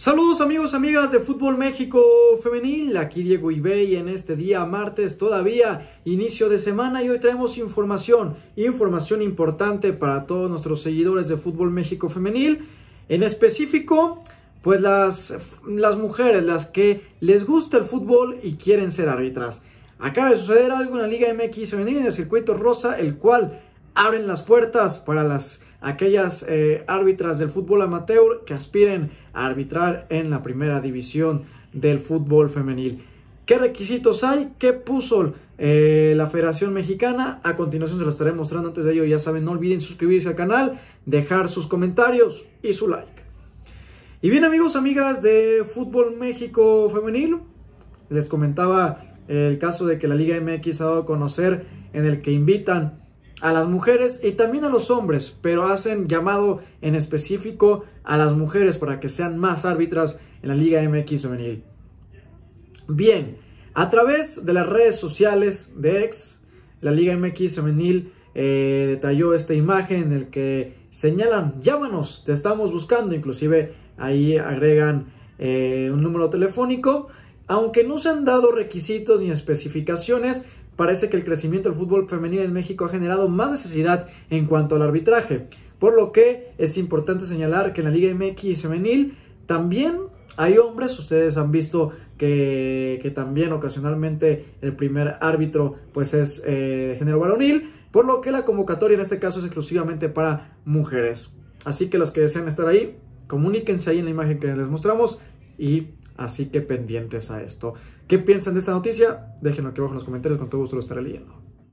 Saludos amigos, amigas de Fútbol México Femenil, aquí Diego Ibey en este día martes todavía, inicio de semana y hoy traemos información, información importante para todos nuestros seguidores de Fútbol México Femenil, en específico pues las, las mujeres, las que les gusta el fútbol y quieren ser árbitras. Acaba de suceder algo en la Liga MX Femenil en el circuito rosa, el cual abren las puertas para las aquellas eh, árbitras del fútbol amateur que aspiren a arbitrar en la primera división del fútbol femenil. ¿Qué requisitos hay? ¿Qué puso eh, la Federación Mexicana? A continuación se lo estaré mostrando. Antes de ello, ya saben, no olviden suscribirse al canal, dejar sus comentarios y su like. Y bien amigos, amigas de Fútbol México Femenil, les comentaba el caso de que la Liga MX ha dado a conocer en el que invitan a las mujeres y también a los hombres, pero hacen llamado en específico a las mujeres para que sean más árbitras en la Liga MX femenil. Bien, a través de las redes sociales de ex, la Liga MX femenil eh, detalló esta imagen en el que señalan, llámanos, te estamos buscando, inclusive ahí agregan eh, un número telefónico, aunque no se han dado requisitos ni especificaciones, parece que el crecimiento del fútbol femenil en México ha generado más necesidad en cuanto al arbitraje, por lo que es importante señalar que en la Liga MX femenil también hay hombres, ustedes han visto que, también ocasionalmente el primer árbitro pues es eh, de género varonil, por lo que la convocatoria en este caso es exclusivamente para mujeres. Así que los que desean estar ahí, comuníquense ahí en la imagen que les mostramos y Así que pendientes a esto. ¿Qué piensan de esta noticia? Déjenlo aquí abajo en los comentarios, con todo gusto lo estaré leyendo.